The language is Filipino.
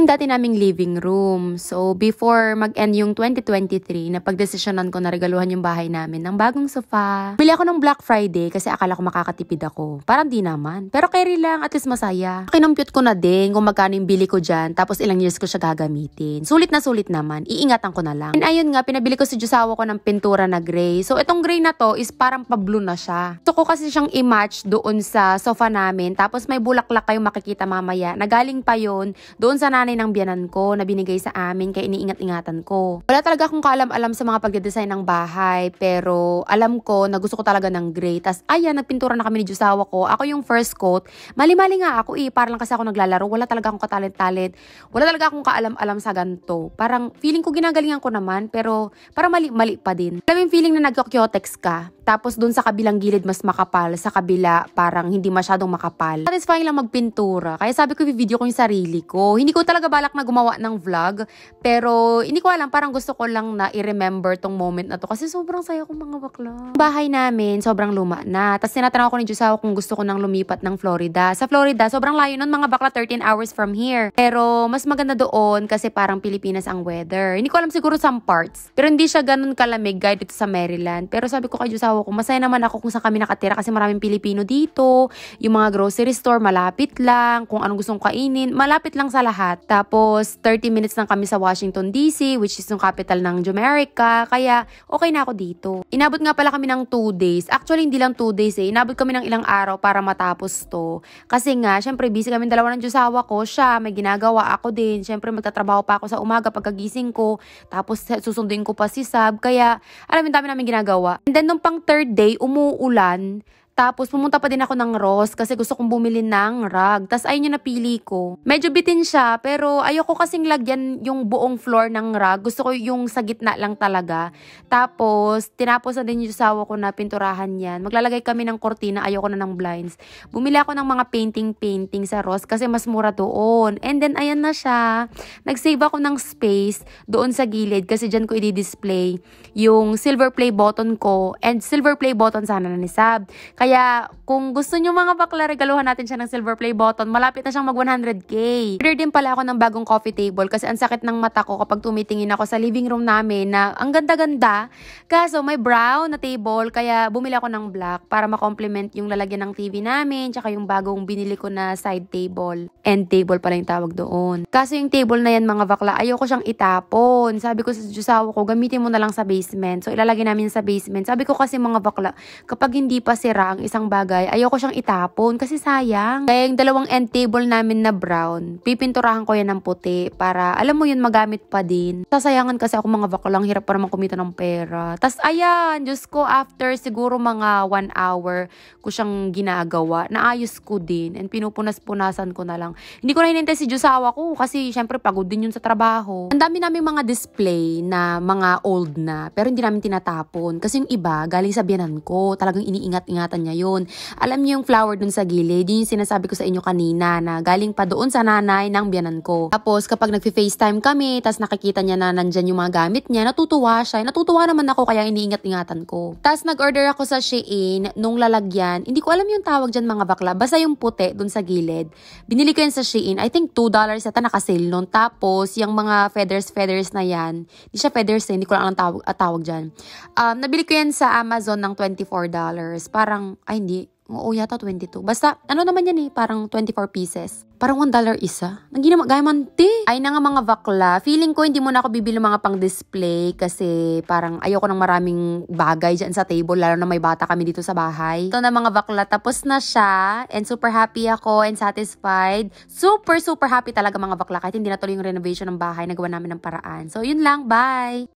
yung dati naming living room. So, before mag-end yung 2023, napagdesisyonan ko na regaluhan yung bahay namin ng bagong sofa. Bili ako ng Black Friday kasi akala ko makakatipid ako. Parang di naman. Pero carry lang, at least masaya. Kinompute ko na din kung magkano yung bili ko dyan, tapos ilang years ko siya gagamitin. Sulit na sulit naman. Iingatan ko na lang. And ayun nga, pinabili ko si Diyosawa ko ng pintura na gray. So, itong gray na to is parang pa-blue na siya. Gusto ko kasi siyang i-match doon sa sofa namin. Tapos may bulaklak kayo makikita mamaya Nagaling pa yon doon sa nanay nanay ng biyanan ko na binigay sa amin kaya iniingat-ingatan ko. Wala talaga akong kaalam-alam sa mga pagdedesign ng bahay pero alam ko na gusto ko talaga ng gray. Tapos ayan, nagpintura na kami ni Jusawa ko. Ako yung first coat. Mali-mali nga ako eh, Para lang kasi ako naglalaro. Wala talaga akong katalent-talent. Wala talaga akong kaalam-alam sa ganito. Parang feeling ko ginagalingan ko naman pero parang mali-mali pa din. Alam yung feeling na nagkokyotex ka tapos dun sa kabilang gilid mas makapal, sa kabila parang hindi masyadong makapal. Satisfying lang magpintura. Kaya sabi ko i video ko yung sarili ko. Hindi ko talaga balak na gumawa ng vlog, pero hindi ko alam, parang gusto ko lang na i-remember tong moment na to kasi sobrang saya ko mga bakla. Bahay namin, sobrang luma na. Tapos tinatanong ko ni Jusawa kung gusto ko nang lumipat ng Florida. Sa Florida, sobrang layo nun mga bakla 13 hours from here. Pero mas maganda doon kasi parang Pilipinas ang weather. Hindi ko alam siguro some parts. Pero hindi siya ganun kalamig guide dito sa Maryland. Pero sabi ko kay Jusawa ako. masaya naman ako kung saan kami nakatira kasi maraming Pilipino dito. Yung mga grocery store, malapit lang. Kung anong gustong kainin, malapit lang sa lahat. Tapos, 30 minutes lang kami sa Washington DC, which is yung capital ng Jamaica. Kaya, okay na ako dito. Inabot nga pala kami ng 2 days. Actually, hindi lang 2 days eh. Inabot kami ng ilang araw para matapos to. Kasi nga, syempre, busy kami dalawa ng Diyosawa ko. Siya, may ginagawa ako din. Syempre, magtatrabaho pa ako sa umaga pagkagising ko. Tapos, susunduin ko pa si Sab. Kaya, alam yung dami namin ginagawa. And then, nung pang third day, umuulan tapos pumunta pa din ako ng Ross kasi gusto kong bumili ng rug. Tapos ayun yung napili ko. Medyo bitin siya pero ayoko kasing lagyan yung buong floor ng rug. Gusto ko yung sa gitna lang talaga. Tapos tinapos na din yung sawa ko na pinturahan yan. Maglalagay kami ng kortina. Ayoko na ng blinds. Bumili ako ng mga painting-painting sa Ross kasi mas mura doon. And then ayan na siya. Nagsave ako ng space doon sa gilid kasi dyan ko i-display yung silver play button ko and silver play button sana na ni Sab. Kaya kaya kung gusto nyo mga bakla, regaluhan natin siya ng silver play button. Malapit na siyang mag 100k. Order din pala ako ng bagong coffee table kasi ang sakit ng mata ko kapag tumitingin ako sa living room namin na ang ganda-ganda. Kaso may brown na table kaya bumili ako ng black para makomplement yung lalagyan ng TV namin tsaka yung bagong binili ko na side table. End table pala yung tawag doon. Kaso yung table na yan mga bakla, ayoko siyang itapon. Sabi ko sa Diyosawa ko, gamitin mo na lang sa basement. So ilalagay namin sa basement. Sabi ko kasi mga bakla, kapag hindi pa sira, talaga ang isang bagay, ayoko siyang itapon kasi sayang. Kaya yung dalawang end table namin na brown, pipinturahan ko yan ng puti para alam mo yun magamit pa din. Sasayangan kasi ako mga bakulang, hirap pa naman kumita ng pera. Tas ayan, Diyos ko, after siguro mga one hour ko siyang ginagawa, naayos ko din and pinupunas-punasan ko na lang. Hindi ko na hinintay si Diyosawa ko kasi syempre pagod din yun sa trabaho. Ang dami namin mga display na mga old na pero hindi namin tinatapon kasi yung iba galing sa biyanan ko talagang iniingat-ingatan kanya yun. Alam niyo yung flower dun sa gilid, yun yung sinasabi ko sa inyo kanina na galing pa doon sa nanay ng biyanan ko. Tapos kapag nagfi-FaceTime kami, tapos nakikita niya na nandyan yung mga gamit niya, natutuwa siya. Natutuwa naman ako kaya iniingat-ingatan ko. Tapos nag-order ako sa Shein nung lalagyan. Hindi ko alam yung tawag dyan mga bakla. Basta yung puti dun sa gilid. Binili ko yun sa Shein. I think $2 yata nakasale nun. Tapos yung mga feathers-feathers na yan. Hindi siya feathers eh. Hindi ko lang ang tawag, tawag dyan. Um, nabili ko yan sa Amazon ng $24. Parang ay hindi, oo yata 22. Basta, ano naman yan eh, parang 24 pieces. Parang 1 dollar isa. Ang ginawa, gayamante. Ay na nga mga bakla, feeling ko hindi mo na ako bibili mga pang display kasi parang ayoko ng maraming bagay dyan sa table, lalo na may bata kami dito sa bahay. Ito na mga bakla, tapos na siya and super happy ako and satisfied. Super, super happy talaga mga bakla kahit hindi na tuloy yung renovation ng bahay, nagawa namin ng paraan. So, yun lang, bye!